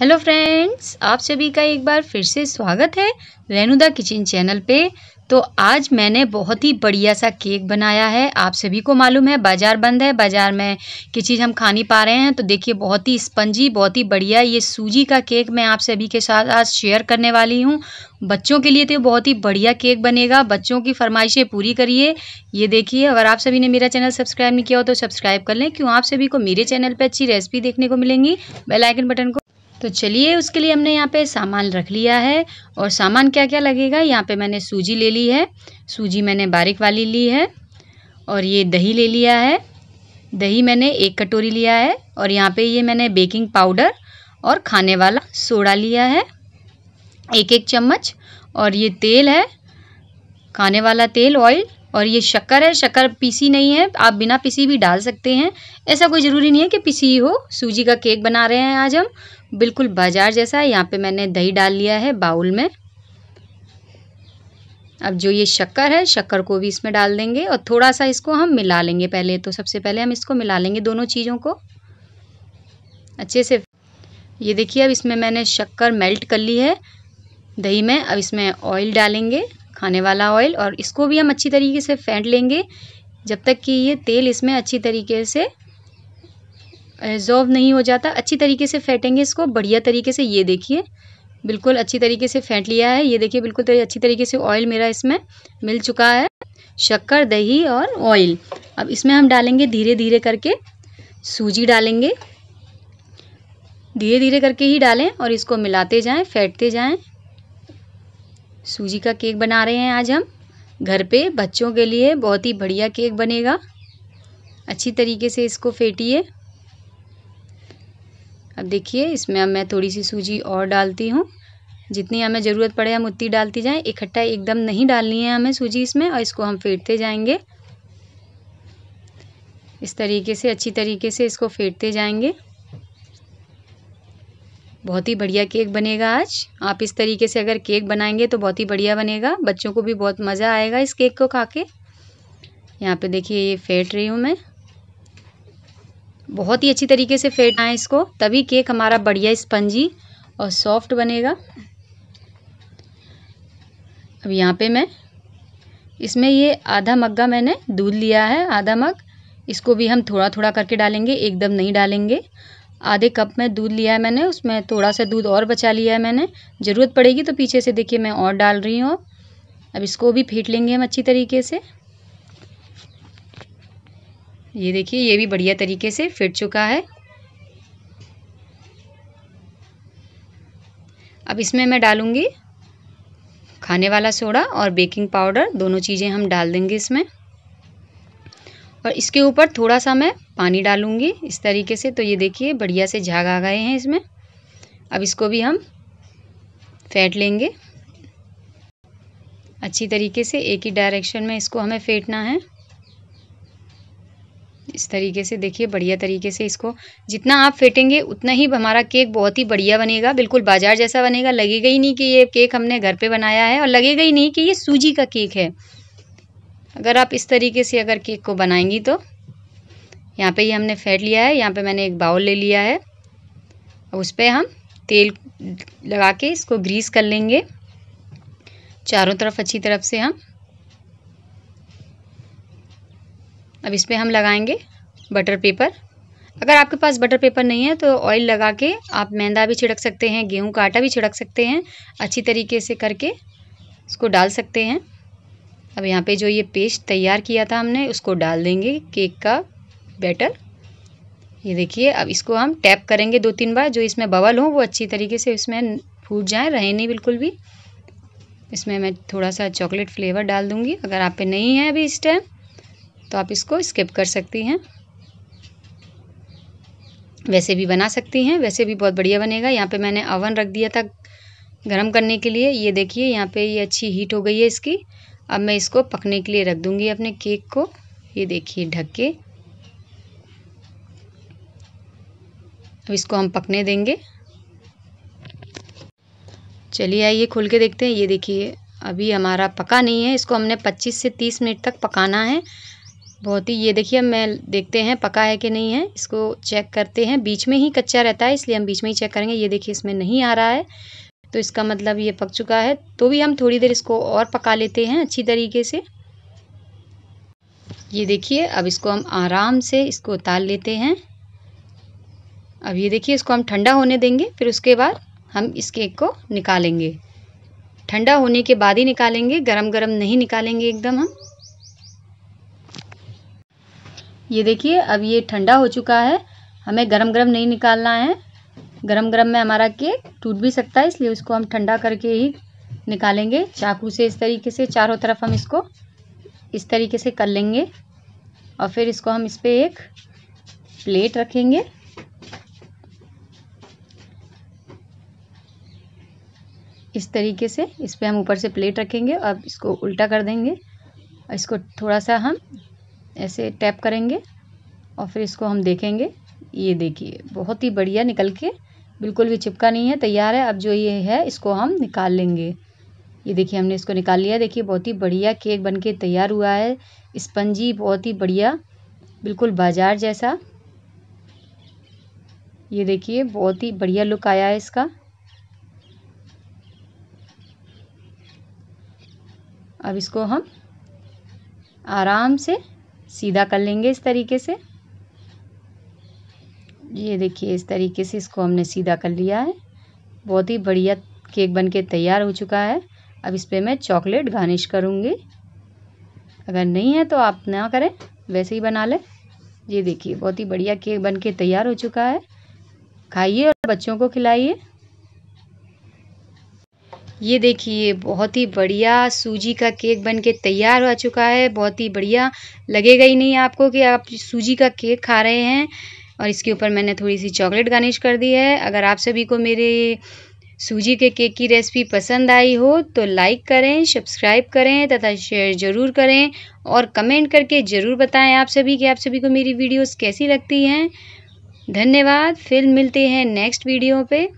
hello friends आप सभी का एक बार फिर से स्वागत है रेनुदा किचन चैनल पे तो आज मैंने बहुत ही बढ़िया सा केक बनाया है आप सभी को मालूम है बाज़ार बंद है बाज़ार में की चीज़ हम खा नहीं पा रहे हैं तो देखिए बहुत ही स्पंजी बहुत ही बढ़िया ये सूजी का केक मैं आप सभी के साथ आज शेयर करने वाली हूँ बच्चों के लिए तो बहुत ही बढ़िया केक बनेगा बच्चों की फरमाइशें पूरी करिए ये देखिए अगर आप सभी ने मेरा चैनल सब्सक्राइब नहीं किया हो तो सब्सक्राइब कर लें क्यों आप सभी को मेरे चैनल पर अच्छी रेसिपी देखने को मिलेंगी बेलाइकन बटन को तो चलिए उसके लिए हमने यहाँ पे सामान रख लिया है और सामान क्या क्या लगेगा यहाँ पे मैंने सूजी ले ली है सूजी मैंने बारीक वाली ली है और ये दही ले लिया है दही मैंने एक कटोरी लिया है और यहाँ पे ये मैंने बेकिंग पाउडर और खाने वाला सोडा लिया है एक एक चम्मच और ये तेल है खाने वाला तेल ऑयल और ये शक्कर है शक्कर पीसी नहीं है आप बिना पीसी भी डाल सकते हैं ऐसा कोई ज़रूरी नहीं है कि पीसी हो सूजी का केक बना रहे हैं आज हम बिल्कुल बाजार जैसा है यहाँ पे मैंने दही डाल लिया है बाउल में अब जो ये शक्कर है शक्कर को भी इसमें डाल देंगे और थोड़ा सा इसको हम मिला लेंगे पहले तो सबसे पहले हम इसको मिला लेंगे दोनों चीज़ों को अच्छे से ये देखिए अब इसमें मैंने शक्कर मेल्ट कर ली है दही में अब इसमें ऑयल डालेंगे खाने वाला ऑयल और इसको भी हम अच्छी तरीके से फेंट लेंगे जब तक कि ये तेल इसमें अच्छी तरीके से एब्जॉर्व नहीं हो जाता अच्छी तरीके से फेंटेंगे इसको बढ़िया तरीके से ये देखिए बिल्कुल अच्छी तरीके से फेंट लिया है ये देखिए बिल्कुल तरी, अच्छी तरीके से ऑयल मेरा इसमें मिल चुका है शक्कर दही और ऑयल अब इसमें हम डालेंगे धीरे धीरे करके सूजी डालेंगे धीरे धीरे करके ही डालें और इसको मिलाते जाएं फेंटते जाएं सूजी का केक बना रहे हैं आज हम घर पे बच्चों के लिए बहुत ही बढ़िया केक बनेगा अच्छी तरीके से इसको फेंटिए अब देखिए इसमें अब मैं थोड़ी सी सूजी और डालती हूँ जितनी हमें ज़रूरत पड़े हम उतनी डालती जाएँ इकट्ठा एकदम नहीं डालनी है हमें सूजी इसमें और इसको हम फेंटते जाएंगे इस तरीके से अच्छी तरीके से इसको फेंटते जाएंगे बहुत ही बढ़िया केक बनेगा आज आप इस तरीके से अगर केक बनाएंगे तो बहुत ही बढ़िया बनेगा बच्चों को भी बहुत मज़ा आएगा इस केक को खा के यहाँ पर देखिए ये फेंट रही हूँ मैं बहुत ही अच्छी तरीके से फेंटना है इसको तभी केक हमारा बढ़िया स्पंजी और सॉफ्ट बनेगा अब यहाँ पे मैं इसमें ये आधा मग्गा मैंने दूध लिया है आधा मग इसको भी हम थोड़ा थोड़ा करके डालेंगे एकदम नहीं डालेंगे आधे कप में दूध लिया है मैंने उसमें थोड़ा सा दूध और बचा लिया है मैंने ज़रूरत पड़ेगी तो पीछे से देखिए मैं और डाल रही हूँ अब इसको भी फेंट लेंगे हम अच्छी तरीके से ये देखिए ये भी बढ़िया तरीके से फिट चुका है अब इसमें मैं डालूँगी खाने वाला सोडा और बेकिंग पाउडर दोनों चीज़ें हम डाल देंगे इसमें और इसके ऊपर थोड़ा सा मैं पानी डालूँगी इस तरीके से तो ये देखिए बढ़िया से झाग आ गए हैं इसमें अब इसको भी हम फेंट लेंगे अच्छी तरीके से एक ही डायरेक्शन में इसको हमें फेंटना है इस तरीके से देखिए बढ़िया तरीके से इसको जितना आप फेटेंगे उतना ही हमारा केक बहुत ही बढ़िया बनेगा बिल्कुल बाजार जैसा बनेगा लगेगा ही नहीं कि ये केक हमने घर पे बनाया है और लगेगा ही नहीं कि ये सूजी का केक है अगर आप इस तरीके से अगर केक को बनाएंगी तो यहाँ पे ही हमने फेंट लिया है यहाँ पे मैंने एक बाउल ले लिया है उस पर हम तेल लगा के इसको ग्रीस कर लेंगे चारों तरफ अच्छी तरफ से हम अब इस पर हम लगाएंगे बटर पेपर अगर आपके पास बटर पेपर नहीं है तो ऑयल लगा के आप मैदा भी छिड़क सकते हैं गेहूं का आटा भी छिड़क सकते हैं अच्छी तरीके से करके इसको डाल सकते हैं अब यहाँ पे जो ये पेस्ट तैयार किया था हमने उसको डाल देंगे केक का बैटर ये देखिए अब इसको हम टैप करेंगे दो तीन बार जो इसमें बबल हो वो अच्छी तरीके से इसमें फूट जाए रहे नहीं बिल्कुल भी इसमें मैं थोड़ा सा चॉकलेट फ्लेवर डाल दूँगी अगर आप पे नहीं है अभी इस टाइम तो आप इसको स्किप कर सकती हैं वैसे भी बना सकती हैं वैसे भी बहुत बढ़िया बनेगा यहाँ पे मैंने अवन रख दिया था गर्म करने के लिए ये देखिए यहाँ पे ये अच्छी हीट हो गई है इसकी अब मैं इसको पकने के लिए रख दूँगी अपने केक को ये देखिए ढक के अब इसको हम पकने देंगे चलिए आइए खोल के देखते हैं ये देखिए अभी हमारा पका नहीं है इसको हमने 25 से 30 मिनट तक पकाना है बहुत ही ये देखिए मैं देखते हैं पका है कि नहीं है इसको चेक करते हैं बीच में ही कच्चा रहता है इसलिए हम बीच में ही चेक करेंगे ये देखिए इसमें नहीं आ रहा है तो इसका मतलब ये पक चुका है तो भी हम थोड़ी देर इसको और पका लेते हैं अच्छी तरीके से ये देखिए अब इसको हम आराम से इसको उतार लेते हैं अब ये देखिए इसको हम ठंडा होने देंगे फिर उसके बाद हम इस केक को निकालेंगे ठंडा होने के बाद ही निकालेंगे गरम गरम नहीं निकालेंगे एकदम हम ये देखिए अब ये ठंडा हो चुका है हमें गरम गरम नहीं निकालना है गरम गरम में हमारा केक टूट भी सकता है इसलिए उसको हम ठंडा करके ही निकालेंगे चाकू से इस तरीके से चारों तरफ हम इसको इस तरीके से कर लेंगे और फिर इसको हम इस पर एक प्लेट रखेंगे इस तरीके से इस पर हम ऊपर से प्लेट रखेंगे अब इसको उल्टा कर देंगे और इसको थोड़ा सा हम ऐसे टैप करेंगे और फिर इसको हम देखेंगे ये देखिए बहुत ही बढ़िया निकल के बिल्कुल भी चिपका नहीं है तैयार है अब जो ये है इसको हम निकाल लेंगे ये देखिए हमने इसको निकाल लिया देखिए बहुत ही बढ़िया केक बन के तैयार हुआ है स्पंजी बहुत ही बढ़िया बिल्कुल बाजार जैसा ये देखिए बहुत ही बढ़िया लुक आया है इसका अब इसको हम आराम से सीधा कर लेंगे इस तरीके से ये देखिए इस तरीके से इसको हमने सीधा कर लिया है बहुत ही बढ़िया केक बनके तैयार हो चुका है अब इस पर मैं चॉकलेट गार्निश करूँगी अगर नहीं है तो आप ना करें वैसे ही बना लें ये देखिए बहुत ही बढ़िया केक बनके तैयार हो चुका है खाइए और बच्चों को खिलाइए ये देखिए बहुत ही बढ़िया सूजी का केक बनके तैयार हो चुका है बहुत ही बढ़िया लगेगा ही नहीं आपको कि आप सूजी का केक खा रहे हैं और इसके ऊपर मैंने थोड़ी सी चॉकलेट गार्निश कर दी है अगर आप सभी को मेरे सूजी के केक की रेसिपी पसंद आई हो तो लाइक करें सब्सक्राइब करें तथा शेयर ज़रूर करें और कमेंट करके ज़रूर बताएं आप सभी कि आप सभी को मेरी वीडियोस कैसी लगती हैं धन्यवाद फिर मिलते हैं नेक्स्ट वीडियो पे